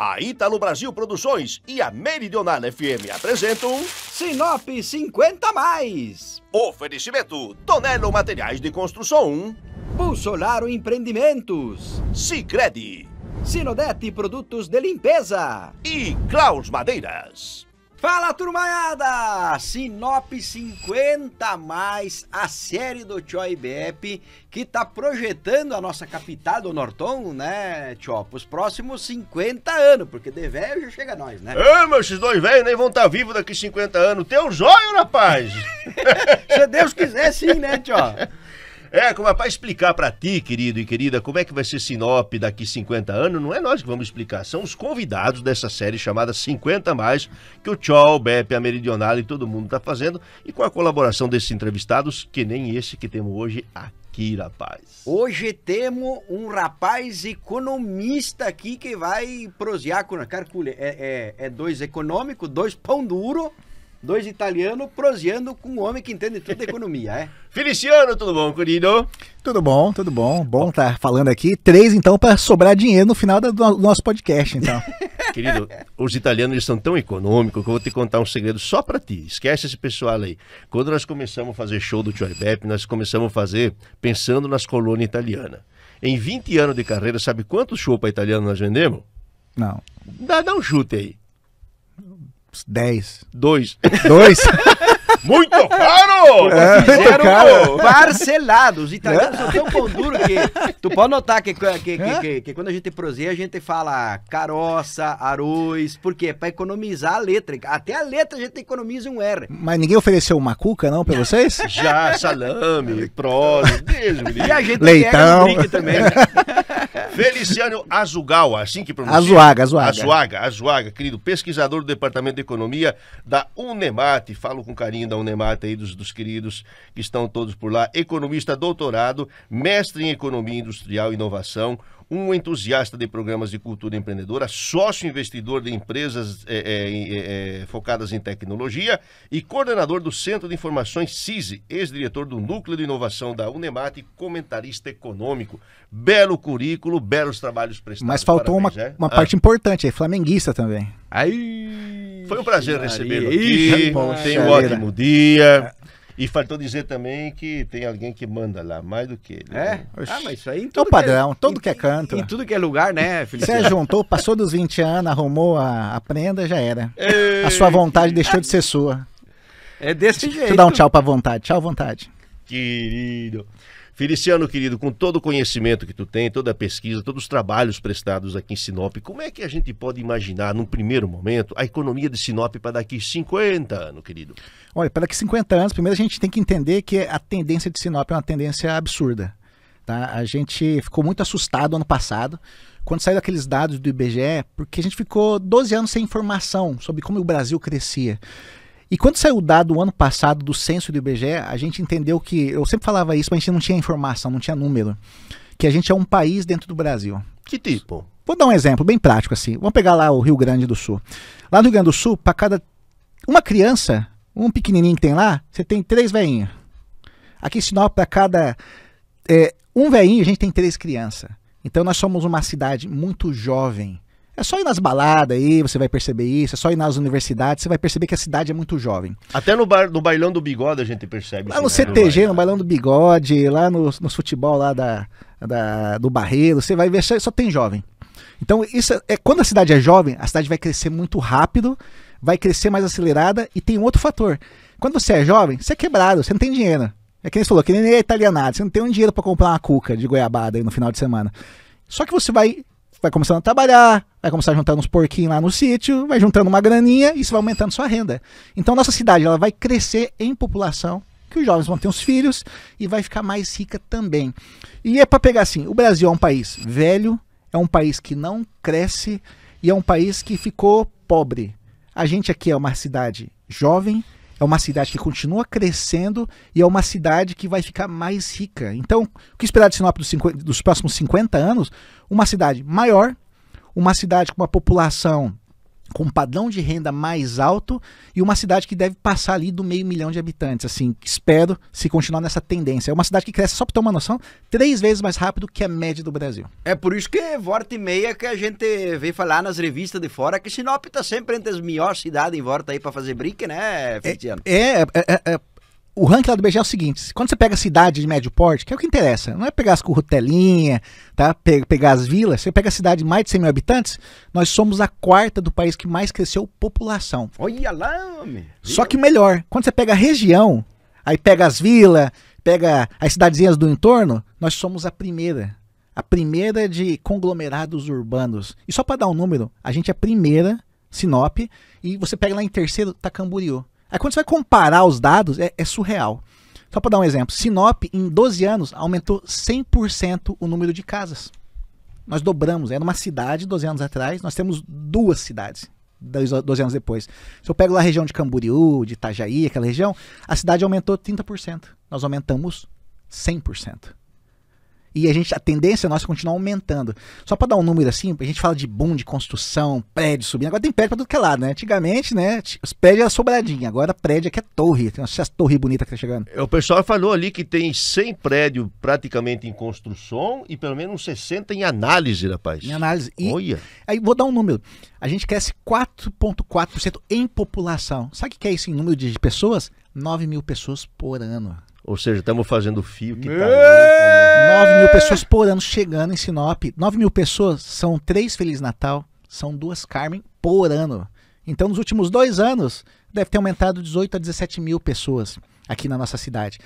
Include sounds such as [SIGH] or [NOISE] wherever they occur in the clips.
A Ítalo Brasil Produções e a Meridional FM apresentam Sinop 50 mais. Oferecimento Tonelo Materiais de Construção, Bolsonaro Empreendimentos, Sicredi, Sinodete Produtos de Limpeza e Klaus Madeiras. Fala turmaiada! Sinop 50 mais a série do Choi Bep que tá projetando a nossa capital do Norton, né, Tchó, os próximos 50 anos, porque de velho já chega nós, né? Ah, é, meu, esses dois velhos nem vão estar tá vivos daqui 50 anos. Teu joio, rapaz! [LAUGHS] Se Deus quiser, sim, né, Tchó? É, como é para explicar para ti, querido e querida, como é que vai ser Sinop daqui 50 anos, não é nós que vamos explicar, são os convidados dessa série chamada 50 mais que o Tchau, Beppe, a Meridional e todo mundo tá fazendo e com a colaboração desses entrevistados, que nem esse que temos hoje aqui, rapaz. Hoje temos um rapaz economista aqui que vai prosear com a carculha. É, é, é dois econômico, dois pão duro. Dois italianos prosseando com um homem que entende tudo da economia, é? [LAUGHS] Feliciano, tudo bom, querido? Tudo bom, tudo bom. Bom estar tá falando aqui. Três, então, para sobrar dinheiro no final do nosso podcast, então. [LAUGHS] Querido, os italianos eles são tão econômicos que eu vou te contar um segredo só para ti. Esquece esse pessoal aí. Quando nós começamos a fazer show do Joy Bep, nós começamos a fazer pensando nas colônias italianas. Em 20 anos de carreira, sabe quantos show para italiano nós vendemos? Não. Dá, dá um chute aí. Dez. Dois. Dois? [LAUGHS] Muito caro! É, muito caro. Parcelado. Os italianos é? são tão pão duro que. Tu pode notar que, que, que, é? que, que quando a gente proseia, a gente fala caroça, arroz. porque para Pra economizar a letra. Até a letra a gente economiza um R. Mas ninguém ofereceu uma cuca, não, pra vocês? Já, salame, prose, E a gente Leitão. também. [LAUGHS] Feliciano Azugal, assim que pronuncia. Azuaga, Azuaga. Azuaga, Azuaga, querido pesquisador do Departamento de Economia da Unemate. Falo com carinho da Unemate aí, dos, dos queridos que estão todos por lá. Economista doutorado, mestre em Economia Industrial e Inovação, um entusiasta de programas de cultura empreendedora, sócio investidor de empresas é, é, é, é, focadas em tecnologia e coordenador do Centro de Informações CISI, ex-diretor do Núcleo de Inovação da Unemat e comentarista econômico. Belo currículo, belos trabalhos prestados. Mas faltou Parabéns, uma, né? uma ah. parte importante, aí flamenguista também. Aí. Foi um prazer recebê-lo aqui. Tenha um ótimo dia. É. E faltou dizer também que tem alguém que manda lá, mais do que ele. É? Ah, mas isso aí em é o é- padrão, é, todo em, que é canto. Em, em, tudo que é lugar, né, [LAUGHS] Felipe? Você juntou, passou dos 20 anos, arrumou a, a prenda, já era. Ei. A sua vontade deixou de ser sua. É desse jeito. Deixa eu dar um tchau pra vontade. Tchau, vontade. Querido. Feliciano, querido, com todo o conhecimento que tu tem, toda a pesquisa, todos os trabalhos prestados aqui em Sinop, como é que a gente pode imaginar, num primeiro momento, a economia de Sinop para daqui 50 anos, querido? Olha, para daqui 50 anos, primeiro a gente tem que entender que a tendência de Sinop é uma tendência absurda. Tá? A gente ficou muito assustado ano passado, quando saíram aqueles dados do IBGE, porque a gente ficou 12 anos sem informação sobre como o Brasil crescia. E quando saiu o dado ano passado do censo do IBGE, a gente entendeu que, eu sempre falava isso, mas a gente não tinha informação, não tinha número, que a gente é um país dentro do Brasil. Que tipo? Vou dar um exemplo bem prático assim. Vamos pegar lá o Rio Grande do Sul. Lá no Rio Grande do Sul, para cada uma criança, um pequenininho que tem lá, você tem três veinhos. Aqui em Sinop, para cada é, um veinho, a gente tem três crianças. Então nós somos uma cidade muito jovem é só ir nas baladas aí, você vai perceber isso. É só ir nas universidades, você vai perceber que a cidade é muito jovem. Até no, bar, no bailão do bigode a gente percebe. Lá no né? CTG, no bailão do bigode, lá no, no futebol lá da, da, do Barreiro, você vai ver, só tem jovem. Então, isso é, é, quando a cidade é jovem, a cidade vai crescer muito rápido, vai crescer mais acelerada e tem outro fator. Quando você é jovem, você é quebrado, você não tem dinheiro. É que nem você falou, que nem é italianado, você não tem um dinheiro para comprar uma cuca de goiabada aí no final de semana. Só que você vai vai começando a trabalhar, vai começar a juntar uns porquinhos lá no sítio, vai juntando uma graninha e isso vai aumentando sua renda. Então nossa cidade ela vai crescer em população, que os jovens vão ter os filhos e vai ficar mais rica também. E é para pegar assim, o Brasil é um país velho, é um país que não cresce e é um país que ficou pobre. A gente aqui é uma cidade jovem, é uma cidade que continua crescendo e é uma cidade que vai ficar mais rica. Então, o que esperar de Sinop dos, 50, dos próximos 50 anos? Uma cidade maior, uma cidade com uma população com um padrão de renda mais alto e uma cidade que deve passar ali do meio milhão de habitantes, assim, espero se continuar nessa tendência. É uma cidade que cresce, só para ter uma noção, três vezes mais rápido que a média do Brasil. É por isso que volta e meia que a gente vem falar nas revistas de fora que Sinop está sempre entre as melhores cidades em volta aí para fazer brick, né, é, Feliciano? É, é, é, é, o ranking lá do BG é o seguinte: quando você pega a cidade de médio porte, que é o que interessa, não é pegar as currutelinhas, tá? Pe pegar as vilas, você pega a cidade de mais de 100 mil habitantes, nós somos a quarta do país que mais cresceu população. Olha lá, meu. Só que o melhor, quando você pega a região, aí pega as vilas, pega as cidadezinhas do entorno, nós somos a primeira. A primeira de conglomerados urbanos. E só para dar um número, a gente é a primeira, Sinop, e você pega lá em terceiro, tá Camboriú. Aí é, quando você vai comparar os dados, é, é surreal. Só para dar um exemplo, Sinop, em 12 anos, aumentou 100% o número de casas. Nós dobramos. Era é uma cidade 12 anos atrás, nós temos duas cidades 12 anos depois. Se eu pego lá a região de Camboriú, de Itajaí, aquela região, a cidade aumentou 30%. Nós aumentamos 100% e a gente a tendência nossa é continuar aumentando. Só para dar um número assim, a gente fala de boom de construção, prédio subindo. Agora tem prédio para tudo que é lado, né? Antigamente, né, os prédios eram sobradinhos agora prédio aqui que é torre. Tem uma torre bonita que tá chegando. É, o pessoal falou ali que tem 100 prédios praticamente em construção e pelo menos uns 60 em análise, rapaz. Em análise. E, Olha. Aí vou dar um número. A gente cresce 4,4% em população. Sabe o que é isso em número de pessoas? 9 mil pessoas por ano. Ou seja, estamos fazendo fio que está. 9 tá mil pessoas por ano chegando em Sinop. 9 mil pessoas são três Feliz Natal, são duas Carmen por ano. Então, nos últimos dois anos, deve ter aumentado 18 a 17 mil pessoas aqui na nossa cidade.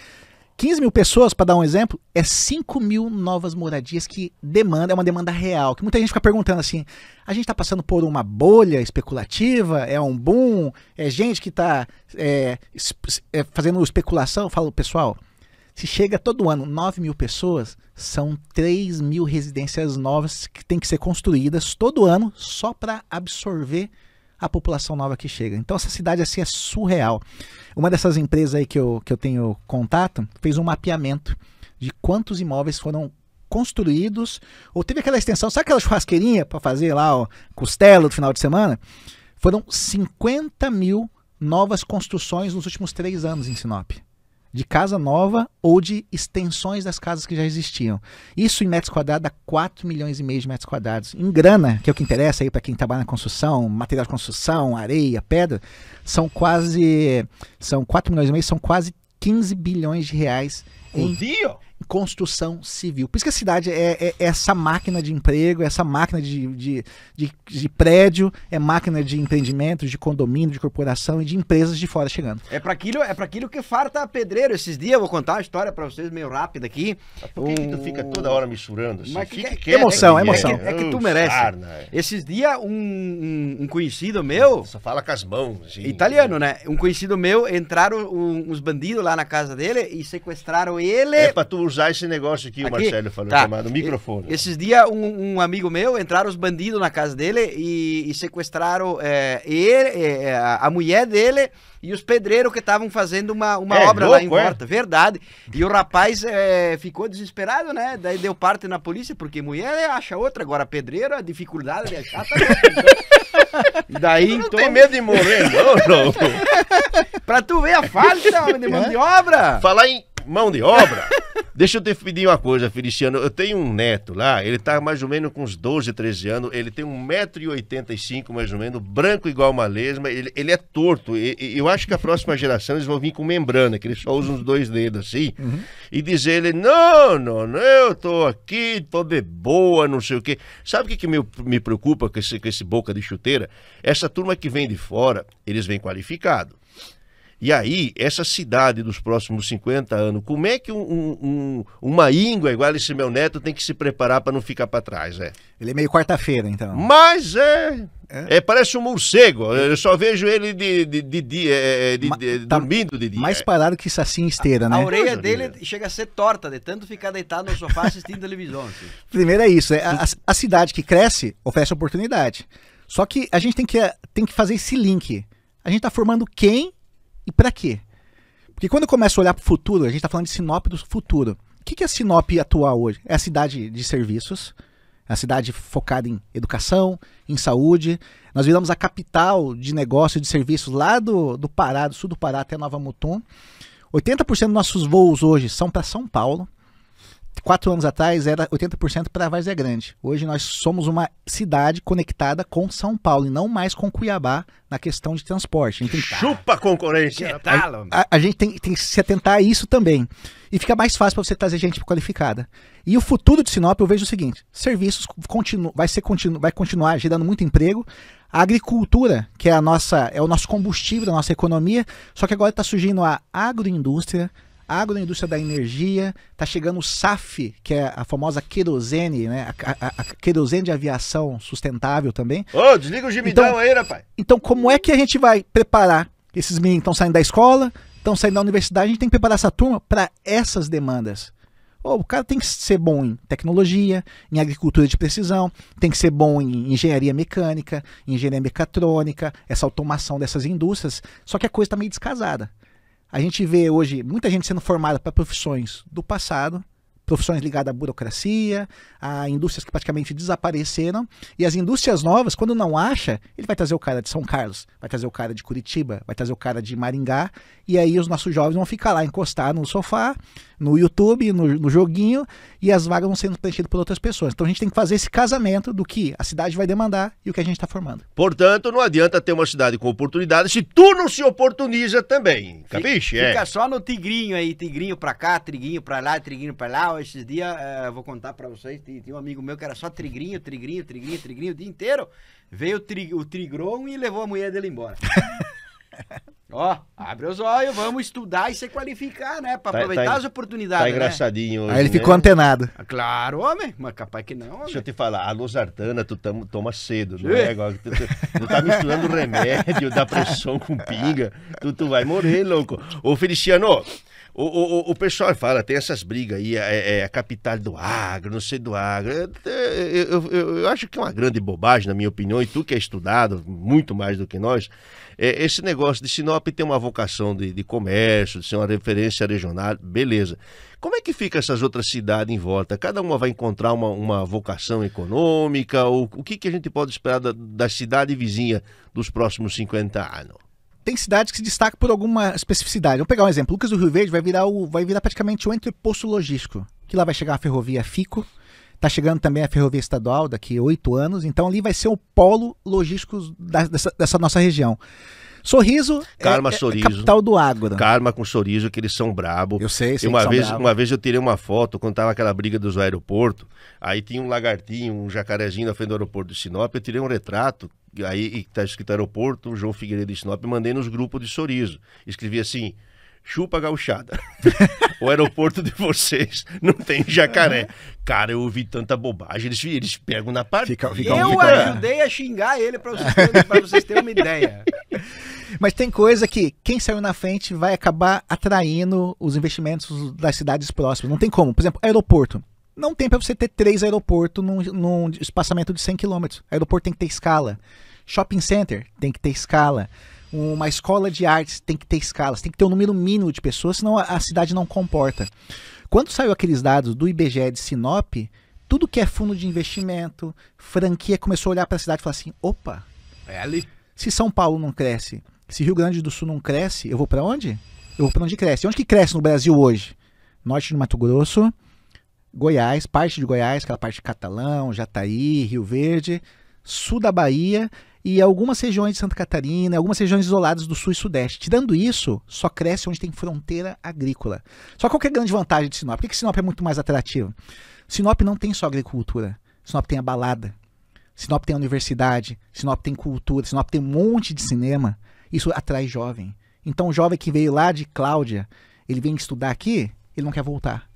15 mil pessoas, para dar um exemplo, é 5 mil novas moradias que demanda, é uma demanda real. Que muita gente fica perguntando assim: a gente está passando por uma bolha especulativa? É um boom? É gente que está é, é, fazendo especulação? Eu falo, pessoal, se chega todo ano 9 mil pessoas, são 3 mil residências novas que têm que ser construídas todo ano só para absorver a população nova que chega. Então essa cidade assim é surreal. Uma dessas empresas aí que eu, que eu tenho contato fez um mapeamento de quantos imóveis foram construídos, ou teve aquela extensão, sabe aquela churrasqueirinha para fazer lá, o costela do final de semana? Foram 50 mil novas construções nos últimos três anos em Sinop de casa nova ou de extensões das casas que já existiam. Isso em metros quadrados dá 4 milhões e meio de metros quadrados. Em grana, que é o que interessa aí para quem trabalha na construção, material de construção, areia, pedra, são quase são 4 milhões e meio, são quase 15 bilhões de reais em, construção civil. Por isso que a cidade é, é, é essa máquina de emprego, é essa máquina de, de, de, de, prédio, é máquina de empreendimento, de condomínio, de corporação e de empresas de fora chegando. É para aquilo, é para aquilo que farta pedreiro. Esses dias eu vou contar uma história para vocês meio rápida aqui. por que, que, tu fica toda hora misturando? Assim? Mas que, é quieto, emoção, é, emoção. É, é que, tu merece. Sarna, Esses dias um, um, um, conhecido meu, só fala com as mãos, assim. italiano, né? Um conhecido meu entraram um, uns bandidos lá na casa dele e sequestraram ele. É para tu usar esse negócio aqui, aqui? o Marcelo falou, tá. chamado microfone. Esses dias, um, um, amigo meu, entraram os bandidos na casa dele e, e sequestraram é, ele, é, a mulher dele e os pedreiros que estavam fazendo uma, uma é, obra louco, lá em volta. É? Verdade. E o rapaz ficou desesperado, né? Daí deu parte na polícia, porque mulher acha outra, agora pedreiro, a dificuldade de achar tá E então. [LAUGHS] daí, então... tem medo de morrer, não, não. [LAUGHS] pra tu ver a falta de mão de é? obra. Falar em mão de obra. [LAUGHS] Deixa eu te pedir uma coisa, Feliciano. Eu tenho um neto lá, ele tá mais ou menos com uns 12, 13 anos. Ele tem 1,85m, mais ou menos, branco igual uma lesma. Ele, ele é torto. E, eu acho que a próxima geração eles vão vir com membrana, que eles só usam uns dois dedos assim. Uhum. E dizer ele: não, não, não, eu tô aqui, tô de boa, não sei o quê. Sabe o que, que me, me preocupa com esse, com esse boca de chuteira? Essa turma que vem de fora, eles vêm qualificado. E aí, essa cidade dos próximos 50 anos, como é que um, um, uma íngua igual esse meu neto tem que se preparar para não ficar para trás, é? Ele é meio quarta-feira, então. Mas é... É. é. parece um morcego. Eu só vejo ele de, de, de, é, é, de, de, de tá dormindo de dia. Mais parado que saci esteira, a, né? A orelha dele chega a ser torta de tanto ficar deitado no sofá assistindo [LAUGHS] televisão. Assim. Primeiro é isso. É, a, a, cidade que cresce oferece oportunidade. Só que a gente tem que, é, tem que fazer esse link. A gente está formando quem e para quê? Porque quando eu começo a olhar para o futuro, a gente está falando de Sinop do futuro. O que, que é Sinop atual hoje? É a cidade de serviços, é a cidade focada em educação, em saúde. Nós viramos a capital de negócio de serviços lá do, do Pará, do sul do Pará até Nova Mutum. 80% dos nossos voos hoje são para São Paulo quatro anos atrás era 80% para Várzea Grande. Hoje nós somos uma cidade conectada com São Paulo e não mais com Cuiabá na questão de transporte. A então, tem... Tá. Chupa a concorrência! A, a, a gente tem, tem, que se atentar a isso também. E fica mais fácil para você trazer gente qualificada. E o futuro de Sinop eu vejo o seguinte: serviços continu, vai, ser continu, vai continuar gerando muito emprego. A agricultura, que é, a nossa, é o nosso combustível da nossa economia, só que agora está surgindo a agroindústria, agroindústria da energia, está chegando o SAF, que é a famosa querosene, né? A, a, a querosene de aviação sustentável também. Ô, oh, desliga o gemidão então, aí, rapaz. Então, como é que a gente vai preparar esses meninos que estão saindo da escola, estão saindo da universidade? A gente tem que preparar essa turma para essas demandas. Oh, o cara tem que ser bom em tecnologia, em agricultura de precisão, tem que ser bom em engenharia mecânica, engenharia mecatrônica, essa automação dessas indústrias. Só que a coisa está meio descasada. A gente vê hoje muita gente sendo formada para profissões do passado profissões ligadas à burocracia, a indústrias que praticamente desapareceram. E as indústrias novas, quando não acha, ele vai trazer o cara de São Carlos, vai trazer o cara de Curitiba, vai trazer o cara de Maringá. E aí os nossos jovens vão ficar lá encostados no sofá, no YouTube, no, no joguinho, e as vagas vão sendo preenchidas por outras pessoas. Então a gente tem que fazer esse casamento do que a cidade vai demandar e o que a gente está formando. Portanto, não adianta ter uma cidade com oportunidades se tu não se oportuniza também. Capiche? É. Fica, é. só no tigrinho aí, tigrinho pra cá, tigrinho pra lá, tigrinho pra lá tal. Esses dias, é, vou contar para vocês, tinha um amigo meu que era só trigrinho, trigrinho, trigrinho, trigrinho o dia inteiro. Veio o, tri, o e levou a mulher dele embora. [LAUGHS] Ó, abre os olhos, vamos estudar e se qualificar, né? Pra tá, tá aproveitar tá, as oportunidades. Tá né? engraçadinho né? hoje, Aí ele né? ficou antenado. Ah, claro, homem, mas capaz que não. Homem. Deixa eu te falar, a losartana tu toma cedo, não é? Tu, tu, tu, tá misturando [LAUGHS] remédio da pressão com pinga, tu, tu vai morrer, louco. Ô, Feliciano, o, o, o pessoal fala, tem essas brigas aí, é, é, é a capital do agro, não sei do agro. Eu, eu, eu, acho que é uma grande bobagem, na minha opinião, e tu que é estudado muito mais do que nós, é, esse negócio de Sinop tem uma vocação de, de comércio, de ser uma referência regional, beleza. Como é que fica essas outras cidades em volta? Cada uma vai encontrar uma, uma vocação econômica? Ou, o que, que a gente pode esperar da, da cidade vizinha dos próximos 50 anos? tem cidades que se destacam por alguma especificidade. Vamos pegar um exemplo. Lucas do Rio Verde vai virar, o, vai virar praticamente o entreposto logístico, que lá vai chegar a ferrovia Fico, Tá chegando também a ferrovia estadual daqui oito anos, então ali vai ser o polo logístico da, dessa, dessa, nossa região. Sorriso Karma é, é sorriso. É capital do agro. Karma com sorriso, que eles são brabo. Eu sei, sei uma vez, Uma vez eu tirei uma foto quando tava aquela briga dos aeroportos, aí tinha um lagartinho, um jacarezinho na frente do aeroporto de Sinop, eu tirei um retrato aí está escrito aeroporto, João Figueiredo e Sinop, mandei nos grupos de Sorriso. Escrevi assim, chupa gauchada. [LAUGHS] o aeroporto de vocês não tem jacaré. Cara, eu ouvi tanta bobagem, eles, eles pegam na parte. Fica, fica, eu fica, ajudei a xingar ele para vocês, vocês terem uma ideia. [LAUGHS] Mas tem coisa que quem saiu na frente vai acabar atraindo os investimentos das cidades próximas. Não tem como. Por exemplo, aeroporto não tem para você ter três aeroportos num, num espaçamento de 100 km. Aeroporto tem que ter escala. Shopping center tem que ter escala. Uma escola de artes tem que ter escala. Você tem que ter um número mínimo de pessoas, senão a, cidade não comporta. Quando saiu aqueles dados do IBGE de Sinop, tudo que é fundo de investimento, franquia, começou a olhar para a cidade e falar assim: opa, é ali. Se São Paulo não cresce, se Rio Grande do Sul não cresce, eu vou para onde? Eu vou para onde cresce. Onde que cresce no Brasil hoje? Norte de Mato Grosso, Goiás, parte de Goiás, aquela parte de Catalão, Jataí, Rio Verde, sul da Bahia e algumas regiões de Santa Catarina, algumas regiões isoladas do sul e sudeste. Tirando isso, só cresce onde tem fronteira agrícola. Só qual é a grande vantagem de Sinop? Por que, que Sinop é muito mais atrativo? Sinop não tem só agricultura. Sinop tem a balada. Sinop tem a universidade. Sinop tem cultura. Sinop tem um monte de cinema. Isso atrai jovem. Então o jovem que veio lá de Cláudia, ele vem estudar aqui, ele não quer voltar.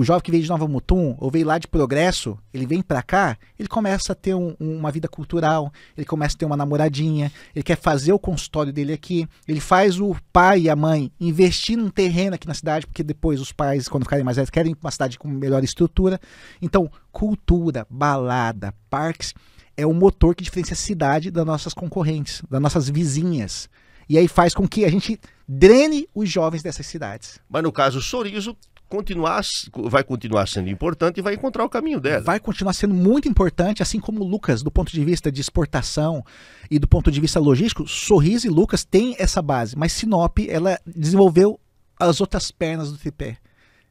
O jovem que veio de Nova Mutum ou veio lá de Progresso, ele vem para cá, ele começa a ter um, uma vida cultural, ele começa a ter uma namoradinha, ele quer fazer o consultório dele aqui, ele faz o pai e a mãe investir num terreno aqui na cidade, porque depois os pais, quando ficarem mais velhos, querem uma cidade com melhor estrutura. Então, cultura, balada, parques é o motor que diferencia a cidade das nossas concorrentes, das nossas vizinhas. E aí faz com que a gente drene os jovens dessas cidades. Mas no caso, Sorriso continuar, vai continuar sendo importante e vai encontrar o caminho dela. Vai continuar sendo muito importante, assim como Lucas, do ponto de vista de exportação e do ponto de vista logístico, Sorriso e Lucas têm essa base, mas Sinop, ela desenvolveu as outras pernas do tripé.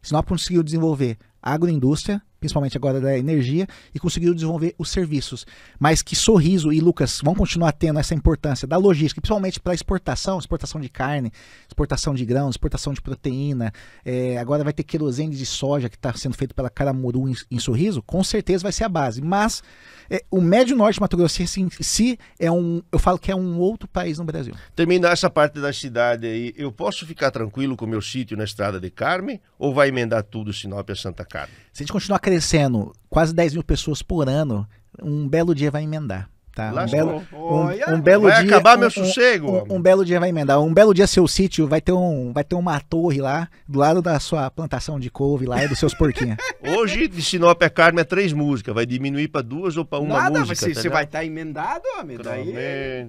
Sinop conseguiu desenvolver agroindústria, principalmente agora da energia, e conseguiram desenvolver os serviços. Mas que Sorriso e Lucas vão continuar tendo essa importância da logística, principalmente para exportação, exportação de carne, exportação de grãos, exportação de proteína. É, agora vai ter querosene de soja que está sendo feito pela Caramuru em, em, Sorriso, com certeza vai ser a base. Mas é, o Médio Norte Mato Grosso em assim, si é um, eu falo que é um outro país no Brasil. Terminar essa parte da cidade aí, eu posso ficar tranquilo com o meu sítio na Estrada de Carme ou vai emendar tudo Sinop a Santa Carmen? Se a gente continuar crescendo quase 10 mil pessoas por ano, um belo dia vai emendar. Tá? Um belo, um, um belo vai dia, acabar meu um, sossego. Um, um, belo dia vai emendar. Um belo dia seu sítio vai ter, um, vai ter uma torre lá do lado da sua plantação de couve lá e dos seus porquinhos. [LAUGHS] Hoje de Sinop a é Carmen é três músicas, vai diminuir para duas ou para uma Nada, música. Você, tá você vai estar tá emendado, homem. Daí,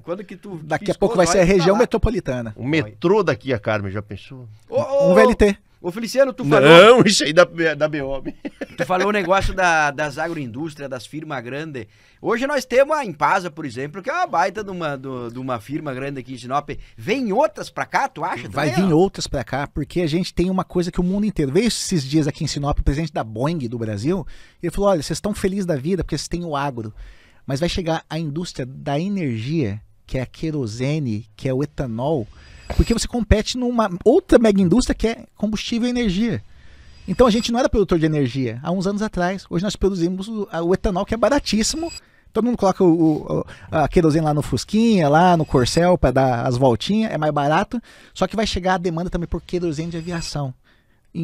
quando que tu daqui piscou, a pouco vai ser a região metropolitana. O metrô daqui a é Carmen já pensou? Oh, oh, um VLT. Ô, Feliciano, tu falou. Não, [LAUGHS] isso aí da, da BOB. Tu falou o negócio da, das agroindústrias, das firmas grandes. Hoje nós temos a Impasa, por exemplo, que é uma baita de uma, de, uma firma grande aqui em Sinop. Vem outras pra cá, tu acha? Vai também, vir ó? outras pra cá, porque a gente tem uma coisa que o mundo inteiro. Veio esses dias aqui em Sinop, o presidente da Boeing do Brasil, ele falou: olha, vocês estão felizes da vida porque vocês têm o agro. Mas vai chegar a indústria da energia, que é a querosene, que é o etanol porque você compete numa outra mega indústria que é combustível e energia. Então a gente não era produtor de energia há uns anos atrás. Hoje nós produzimos o, o etanol, que é baratíssimo. Todo mundo coloca o, o, a querosene lá no Fusquinha, lá no Corcel, para dar as voltinhas, é mais barato. Só que vai chegar a demanda também por querosene de aviação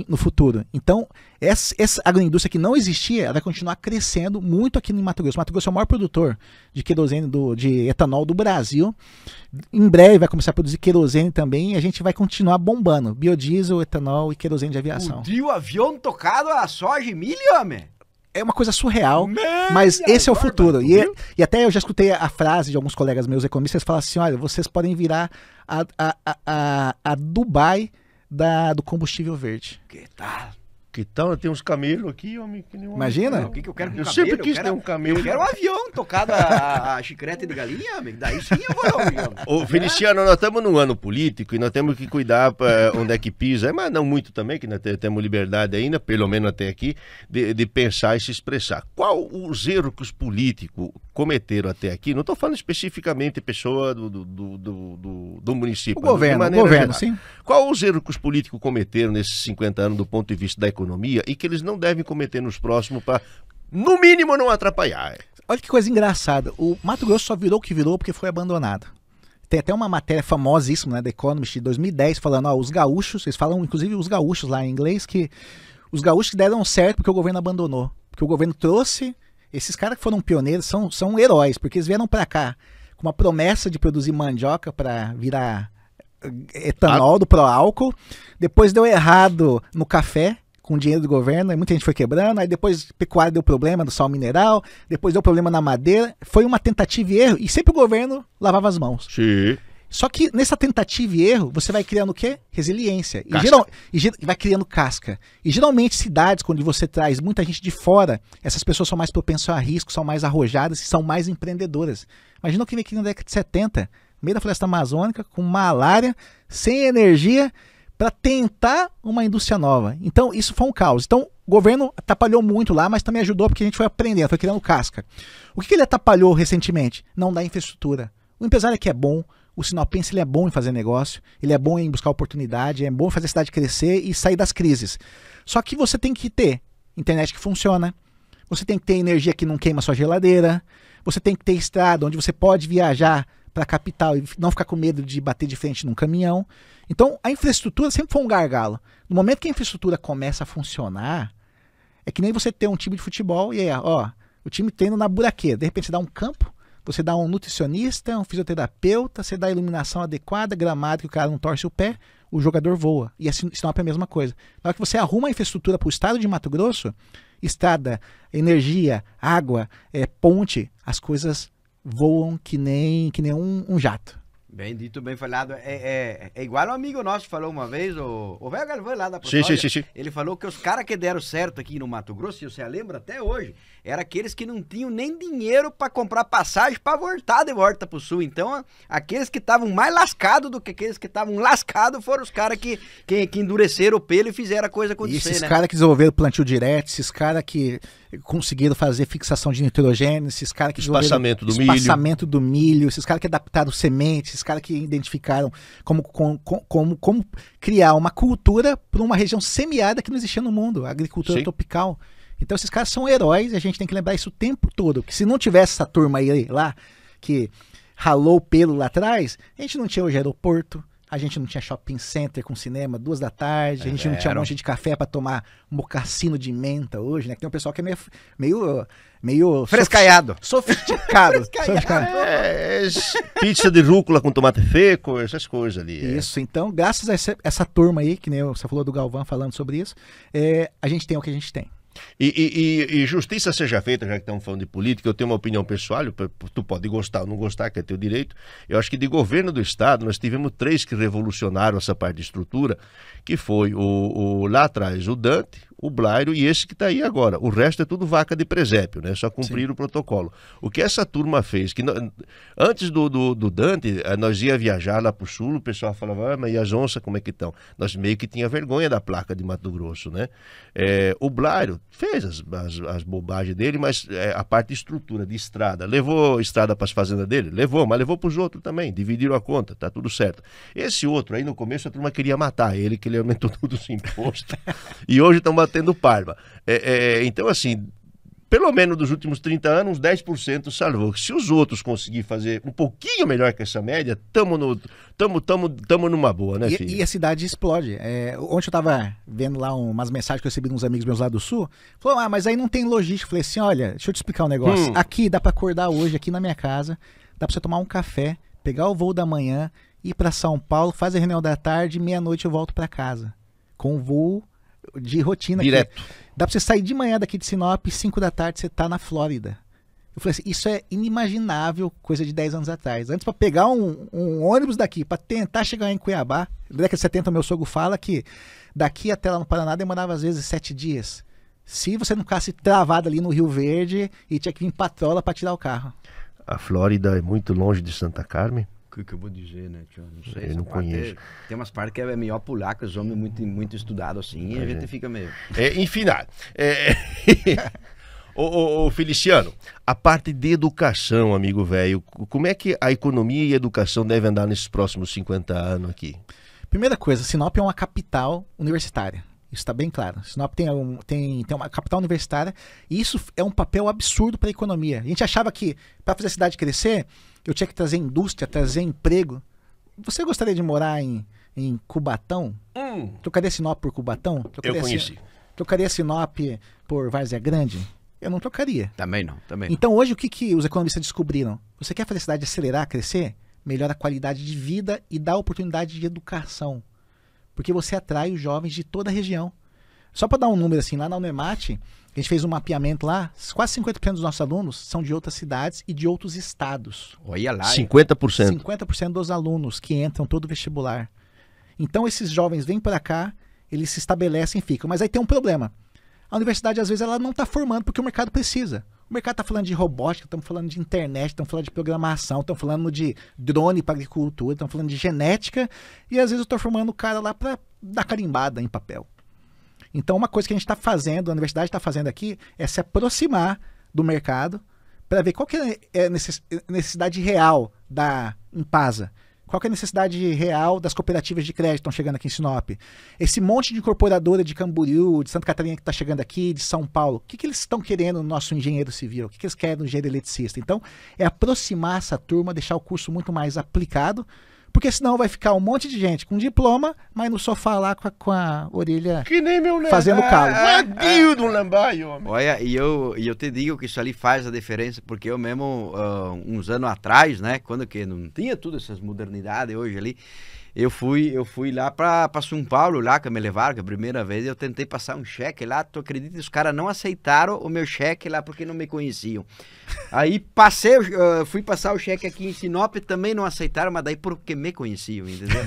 no futuro. Então, essa, essa agroindústria que não existia, ela vai continuar crescendo muito aqui no Mato Grosso. Mato Grosso é o maior produtor de querosene, do, de etanol do Brasil. Em breve vai começar a produzir querosene também e a gente vai continuar bombando. Biodiesel, etanol e querosene de aviação. O avião tocado a soja e milho, homem? é uma coisa surreal, mas esse é o futuro. E, é, e, até eu já escutei a frase de alguns colegas meus economistas falar assim: olha, vocês podem virar a, a, a, a Dubai da, do combustível verde. Que tal? Que tal? Tem uns camelos aqui, homem, que nem um... Imagina? o que, que eu quero com eu sempre quis eu quero, ter um camelo. Eu quero um avião tocado a, a chiclete de galinha, homem. Daí sim eu vou dar um avião. Feliciano, nós estamos num ano político e nós temos que cuidar pra onde é que pisa, é, mas não muito também, que nós temos liberdade ainda, pelo menos até aqui, de, de pensar e se expressar. Qual os erros que os políticos cometeram até aqui? Não estou falando especificamente pessoa do, do, do, do, do município. O governo, o governo, geral. sim. Qual os erros que os políticos cometeram nesses 50 anos do ponto de vista da economia? economia e que eles não devem cometer nos próximos para, no mínimo, não atrapalhar. Olha que coisa engraçada. O Mato Grosso só virou o que virou porque foi abandonado. Tem até uma matéria famosíssima, né, da Economist de 2010, falando, ó, os gaúchos, eles falam, inclusive, os gaúchos lá em inglês, que os gaúchos deram certo porque o governo abandonou. Porque o governo trouxe, esses caras que foram pioneiros são, são heróis, porque eles vieram para cá com uma promessa de produzir mandioca para virar eh, etanol ah. do pró álcool. Depois deu errado no café com dinheiro do governo, e muita gente foi quebrando, aí depois pecuária deu problema do sal mineral, depois deu problema na madeira. Foi uma tentativa e erro, e sempre o governo lavava as mãos. Sim. Só que nessa tentativa e erro, você vai criando o quê? Resiliência. E, geral, e, vai criando casca. E geralmente cidades onde você traz muita gente de fora, essas pessoas são mais propensas a risco, são mais arrojadas e são mais empreendedoras. Imagina o que vem aqui na década de 70, no meio da floresta amazônica, com malária, sem energia para tentar uma indústria nova. Então, isso foi um caos. Então, o governo atrapalhou muito lá, mas também ajudou porque a gente foi aprendendo, foi criando casca. O que, que ele atrapalhou recentemente? Não dá infraestrutura. O empresário que é bom, o Sinopense ele é bom em fazer negócio, ele é bom em buscar oportunidade, é bom em fazer a cidade crescer e sair das crises. Só que você tem que ter internet que funciona, você tem que ter energia que não queima sua geladeira, você tem que ter estrada onde você pode viajar para a capital e não ficar com medo de bater de frente num caminhão. Então, a infraestrutura sempre foi um gargalo. No momento que a infraestrutura começa a funcionar, é que nem você ter um time de futebol e aí, ó, o time treina na buraqueira. De repente, você dá um campo, você dá um nutricionista, um fisioterapeuta, você dá a iluminação adequada, gramado que o cara não torce o pé, o jogador voa. E assim, Sinop é a mesma coisa. Na hora que você arruma a infraestrutura para o estado de Mato Grosso, estrada, energia, água, é, ponte, as coisas voam que nem, que nem um, um jato. Bem dito, bem falado. É, é, é, igual um amigo nosso falou uma vez, o, o velho Galvão lá da Protória, sim, sim, sim, Ele falou que os caras que deram certo aqui no Mato Grosso, e você lembra até hoje, era aqueles que não tinham nem dinheiro para comprar passagem para voltar de volta para o sul. Então, aqueles que estavam mais lascados do que aqueles que estavam lascados foram os caras que, que, que, endureceram o pelo e fizeram a coisa acontecer. E esses né? caras que desenvolveram plantio direto, esses caras que conseguiram fazer fixação de nitrogênio, esses caras que espaçamento do espaçamento milho, do milho esses caras que adaptaram sementes, esses caras que identificaram como, como, como, como criar uma cultura para uma região semiada que não existia no mundo, a agricultura Sim. tropical. Então esses caras são heróis e a gente tem que lembrar isso o tempo todo. Que se não tivesse essa turma aí lá, que ralou pelo lá atrás, a gente não tinha hoje aeroporto, a gente não tinha shopping center com cinema duas da tarde, a é, gente não tinha um monte de café para tomar mocassino de menta hoje, né? Que tem um pessoal que é meio. meio, meio Frescaiado. Sofisticado. [LAUGHS] sofisticado. É, é, pizza de rúcula com tomate feco, essas coisas ali. É. Isso, então, graças a essa, essa turma aí, que nem você falou do Galvão falando sobre isso, a gente tem o que a gente tem. E, e, e, justiça seja feita, já que estamos falando de política, eu tenho uma opinião pessoal, tu pode gostar ou não gostar, que é teu direito. Eu acho que de governo do Estado, nós tivemos três que revolucionaram essa parte de estrutura, que foi o, o lá atrás o Dante, o Blairo e esse que está aí agora. O resto é tudo vaca de presépio, né? Só cumprir Sim. o protocolo. O que essa turma fez? Que antes do, do, do, Dante, eh, nós ia viajar lá para o sul, o pessoal falava, ah, mas e as onças como é que estão? Nós meio que tinha vergonha da placa de Mato Grosso, né? É, o Blairo fez as, as, as bobagens dele, mas é, a parte de estrutura, de estrada, levou estrada para as fazendas dele? Levou, mas levou para os outros também, dividiram a conta, tá tudo certo. Esse outro aí, no começo, a turma queria matar ele, que ele aumentou [LAUGHS] todos os impostos. e hoje estão batendo tendo Parma. É, é, então, assim, pelo menos dos últimos 30 anos, 10% salvou. Se os outros conseguirem fazer um pouquinho melhor que essa média, tamo, no, tamo, tamo, tamo numa boa, né, filho? E, e a cidade explode. É, ontem eu tava vendo lá umas mensagens que eu recebi de uns amigos meus lá do sul. Falou, ah, mas aí não tem logística. falei assim, olha, deixa eu te explicar um negócio. Hum. Aqui dá para acordar hoje, aqui na minha casa, dá para você tomar um café, pegar o voo da manhã, ir para São Paulo, fazer a reunião da tarde, meia-noite eu volto para casa. Com o voo de rotina. Direto. Dá pra você sair de manhã daqui de Sinop, 5 da tarde você tá na Flórida. Eu falei assim, isso é inimaginável, coisa de 10 anos atrás. Antes, para pegar um, um, ônibus daqui, para tentar chegar em Cuiabá, na década de 70, meu sogro fala que daqui até lá no Paraná demorava às vezes 7 dias. Se você não ficasse travado ali no Rio Verde e tinha que vir patrola para tirar o carro. A Flórida é muito longe de Santa Carmen que, que eu vou dizer, né, tio? Não sei. Eu não conheço. tem umas partes que é melhor pular, que os homens muito, muito estudados assim, e a gente fica meio. É, enfim, é... é. [LAUGHS] Feliciano, a parte de educação, amigo velho, como é que a economia e a educação devem andar nesses próximos 50 anos aqui? Primeira coisa, Sinop é uma capital universitária. Isso está bem claro. Sinop tem, um, tem, tem uma capital universitária e isso é um papel absurdo para a economia. A gente achava que para fazer a cidade crescer, eu tinha que trazer indústria, trazer emprego. Você gostaria de morar em, em Cubatão? Hum. Trocaria Sinop por Cubatão? Trocaria eu conheci. Sinop, trocaria Sinop por Várzea Grande? Eu não trocaria. Também não, também não. Então hoje o que, que os economistas descobriram? Você quer fazer a cidade acelerar, crescer? Melhora a qualidade de vida e dá oportunidade de educação. Porque você atrai os jovens de toda a região. Só para dar um número assim, lá na Unemate, a gente fez um mapeamento lá, quase 50% dos nossos alunos são de outras cidades e de outros estados. Olha lá. 50%. 50% dos alunos que entram todo vestibular. Então esses jovens vêm para cá, eles se estabelecem e ficam. Mas aí tem um problema. A universidade às vezes ela não está formando porque o mercado precisa. O mercado está falando de robótica, estamos falando de internet, estamos falando de programação, estamos falando de drone para agricultura, estamos falando de genética, e às vezes eu estou formando o cara lá para dar carimbada em papel. Então, uma coisa que a gente está fazendo, a universidade está fazendo aqui, é se aproximar do mercado para ver qual que é a necessidade real da Impasa. Qual é a necessidade real das cooperativas de crédito que estão chegando aqui em Sinop? Esse monte de incorporadora de Camboriú, de Santa Catarina que está chegando aqui, de São Paulo, o que, que eles estão querendo no nosso engenheiro civil? O que, que eles querem no engenheiro eletricista? Então, é aproximar essa turma, deixar o curso muito mais aplicado porque senão vai ficar um monte de gente com diploma, mas no sofá lá com a, com a orelha que nem meu lembaio. fazendo ah, calo. Ah, ah, do lambaio, homem. Olha, e eu, e eu te digo que isso ali faz a diferença, porque eu mesmo, uh, uns anos atrás, né, quando que não tinha tudo essas modernidades hoje ali, eu fui, eu fui lá para São Paulo, lá que me levaram, que a primeira vez eu tentei passar um cheque lá, tu acredita, os caras não aceitaram o meu cheque lá porque não me conheciam. Aí passei, eh, fui passar o cheque aqui em Sinop, também não aceitaram, mas daí porque me conheciam, entendeu?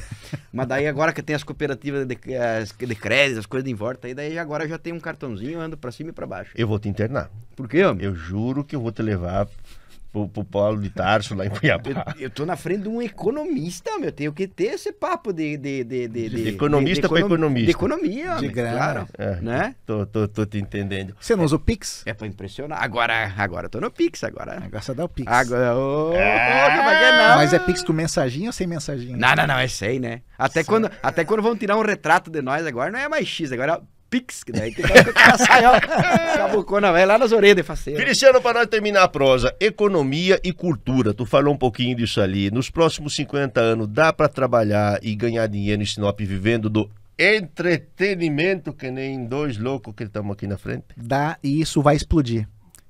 mas daí agora que tem as cooperativas de, eh, de crédito, as coisas em volta, aí daí agora já tem um cartãozinho, ando para cima e para baixo. Eu vou te internar. Por quê, Eu juro que eu vou te levar pro, pro Paulo de Tarso lá em Cuiabá. Eu, eu tô na frente de um economista, meu. Tenho que ter esse papo de. de, de, de, de economista com economista. De economia, de grana. Claro. É, né? tô, tô, tô te entendendo. Você não usa o Pix? É pra impressionar. Agora, agora eu tô no Pix agora. Agora só dá o Pix. Agora. Oh, é... Mas é Pix com mensaginha ou sem mensaginha? Não, não, não, é sem, né? Até, quando, até quando vão tirar um retrato de nós agora, não é mais X, agora é Pix, que daí tem que passar ó, [LAUGHS] lá nas orelhas de faceira. Feliciano, para nós terminar a prosa, economia e cultura, tu falou um pouquinho disso ali, nos próximos 50 anos dá para trabalhar e ganhar dinheiro em Sinop vivendo do entretenimento que nem dois loucos que estamos aqui na frente? Dá, e isso vai explodir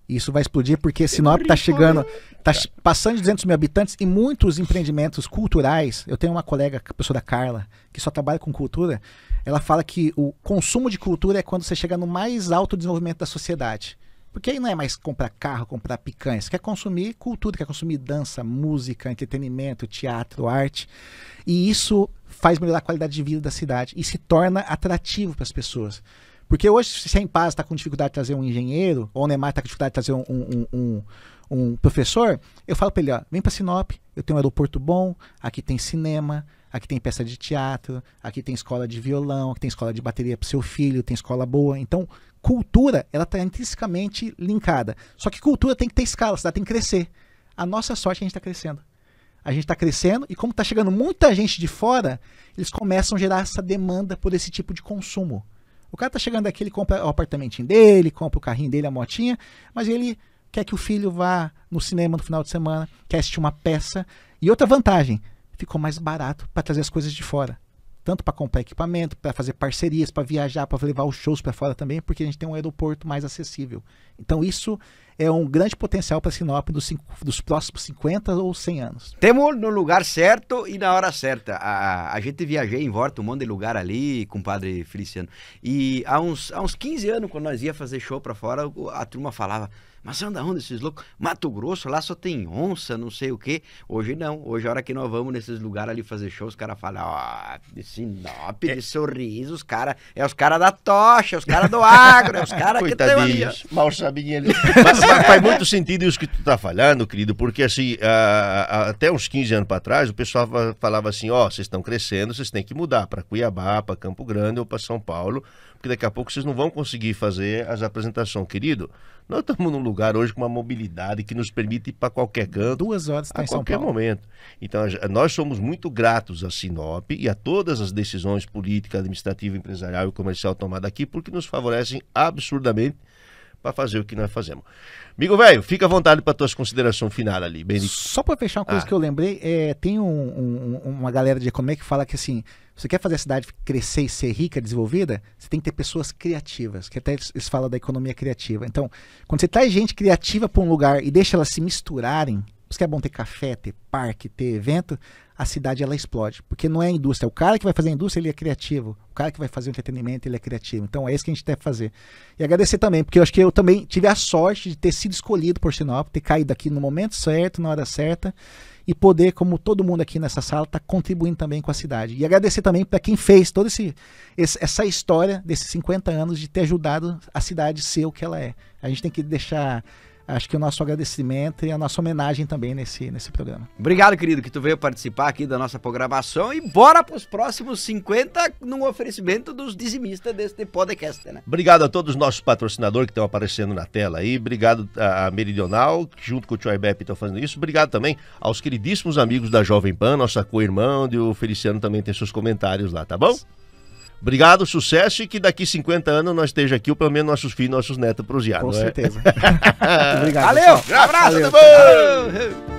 isso vai explodir porque Sinop está chegando, está passando de 200 mil habitantes e muitos empreendimentos culturais. Eu tenho uma colega, a pessoa da Carla, que só trabalha com cultura. Ela fala que o consumo de cultura é quando você chega no mais alto desenvolvimento da sociedade. Porque aí não é mais comprar carro, comprar picanha. Você quer consumir cultura, quer consumir dança, música, entretenimento, teatro, arte. E isso faz melhorar a qualidade de vida da cidade e se torna atrativo para as pessoas. Porque hoje, se a é Empaz está com dificuldade de trazer um engenheiro, ou o Neymar está com dificuldade de trazer um, um, um, um professor, eu falo para ele, ó, vem para Sinop, eu tenho um aeroporto bom, aqui tem cinema, aqui tem peça de teatro, aqui tem escola de violão, aqui tem escola de bateria para seu filho, tem escola boa. Então, cultura, ela está intrinsecamente linkada. Só que cultura tem que ter escala, a cidade tem que crescer. A nossa sorte, é a gente está crescendo. A gente está crescendo e como está chegando muita gente de fora, eles começam a gerar essa demanda por esse tipo de consumo. O cara tá chegando aqui, ele compra o apartamentinho dele, compra o carrinho dele, a motinha, mas ele quer que o filho vá no cinema no final de semana, quer assistir uma peça. E outra vantagem, ficou mais barato para trazer as coisas de fora tanto para comprar equipamento, para fazer parcerias, para viajar, para levar os shows para fora também, porque a gente tem um aeroporto mais acessível. Então isso é um grande potencial para Sinop dos, cinco, dos, próximos 50 ou 100 anos. Temos no lugar certo e na hora certa. A, a gente viajei em volta um monte de lugar ali, com o padre Feliciano. E há uns, há uns 15 anos, quando nós ia fazer show para fora, a turma falava: mas você anda onde esses loucos? Mato Grosso, lá só tem onça, não sei o quê. Hoje não. Hoje, a hora que nós vamos nesses lugares ali fazer show, os caras falam, ó, oh, de Sinop, é. de Sorriso, os caras. É os caras da tocha, é os caras do agro, é os caras que estão ali. Mal sabinha ali. Mas, mas faz muito sentido isso que tu tá falando, querido, porque assim, a, a, até uns 15 anos para trás, o pessoal falava assim: ó, oh, vocês estão crescendo, vocês têm que mudar para Cuiabá, para Campo Grande ou para São Paulo, porque daqui a pouco vocês não vão conseguir fazer as apresentações. Querido, nós estamos num lugar hoje com uma mobilidade que nos permite ir para qualquer canto. Duas horas tá a qualquer momento. Então, nós somos muito gratos a Sinop e a todas as decisões política, administrativa, empresarial e comercial tomadas aqui, porque nos favorecem absurdamente para fazer o que nós fazemos. Amigo velho, fica à vontade para tuas considerações finais ali, Benito. Só para fechar uma coisa ah. que eu lembrei, é, tem um, um, uma galera de como é que fala que assim, você quer fazer a cidade crescer e ser rica, desenvolvida? Você tem que ter pessoas criativas, que até eles, falam da economia criativa. Então, quando você traz gente criativa para um lugar e deixa elas se misturarem, por isso que é bom ter café, ter parque, ter evento, a cidade ela explode. Porque não é a indústria. O cara que vai fazer a indústria, ele é criativo. O cara que vai fazer o entretenimento, ele é criativo. Então é isso que a gente deve fazer. E agradecer também, porque eu acho que eu também tive a sorte de ter sido escolhido por Sinop, ter caído aqui no momento certo, na hora certa, e poder, como todo mundo aqui nessa sala, estar tá contribuindo também com a cidade. E agradecer também para quem fez toda esse, esse, essa história desses 50 anos de ter ajudado a cidade ser o que ela é. A gente tem que deixar acho que o nosso agradecimento e a nossa homenagem também nesse, nesse programa. Obrigado, querido, que tu veio participar aqui da nossa programação e bora para os próximos 50 num oferecimento dos dizimistas deste podcast, né? Obrigado a todos os nossos patrocinadores que estão aparecendo na tela aí, obrigado a Meridional, que junto com o Tio IBEP estão fazendo isso, obrigado também aos queridíssimos amigos da Jovem Pan, nossa co-irmã, onde o Feliciano também tem seus comentários lá, tá bom? Obrigado, sucesso e que daqui 50 anos nós esteja aqui, ou pelo menos nossos filhos, nossos netos proseados. Com é? certeza. É? [LAUGHS] Obrigado. Valeu, um abraço, Valeu. [LAUGHS]